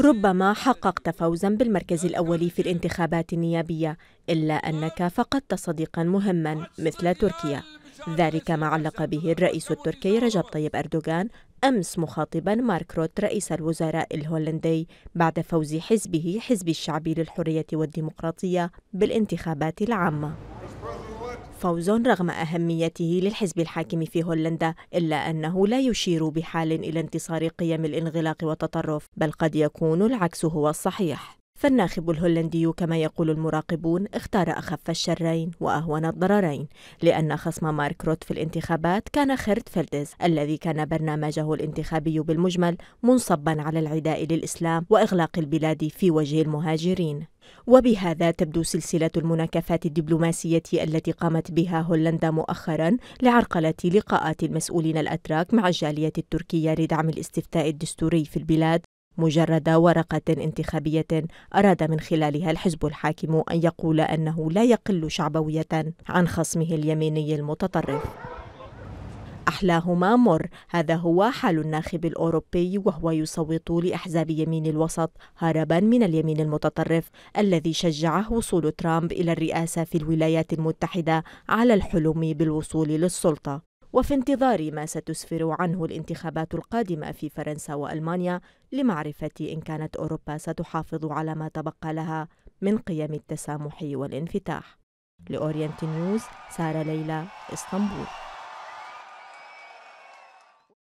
ربما حققت فوزا بالمركز الأول في الانتخابات النيابية إلا أنك فقدت صديقا مهما مثل تركيا ذلك ما علق به الرئيس التركي رجب طيب أردوغان أمس مخاطبا مارك روت رئيس الوزراء الهولندي بعد فوز حزبه حزب الشعبي للحرية والديمقراطية بالانتخابات العامة فوز رغم أهميته للحزب الحاكم في هولندا إلا أنه لا يشير بحال إلى انتصار قيم الانغلاق والتطرف بل قد يكون العكس هو الصحيح فالناخب الهولندي كما يقول المراقبون اختار أخف الشرين وأهون الضررين لأن خصم مارك روت في الانتخابات كان خيرت فيلدز الذي كان برنامجه الانتخابي بالمجمل منصبا على العداء للإسلام وإغلاق البلاد في وجه المهاجرين وبهذا تبدو سلسلة المناكفات الدبلوماسية التي قامت بها هولندا مؤخرا لعرقلة لقاءات المسؤولين الأتراك مع الجالية التركية لدعم الاستفتاء الدستوري في البلاد مجرد ورقة انتخابية أراد من خلالها الحزب الحاكم أن يقول أنه لا يقل شعبوية عن خصمه اليميني المتطرف أحلاهما مر هذا هو حال الناخب الأوروبي وهو يصوت لأحزاب يمين الوسط هربا من اليمين المتطرف الذي شجعه وصول ترامب إلى الرئاسة في الولايات المتحدة على الحلم بالوصول للسلطة وفي انتظار ما ستسفر عنه الانتخابات القادمة في فرنسا وألمانيا لمعرفة إن كانت أوروبا ستحافظ على ما تبقى لها من قيم التسامح والانفتاح لأورينت نيوز سارة ليلى اسطنبول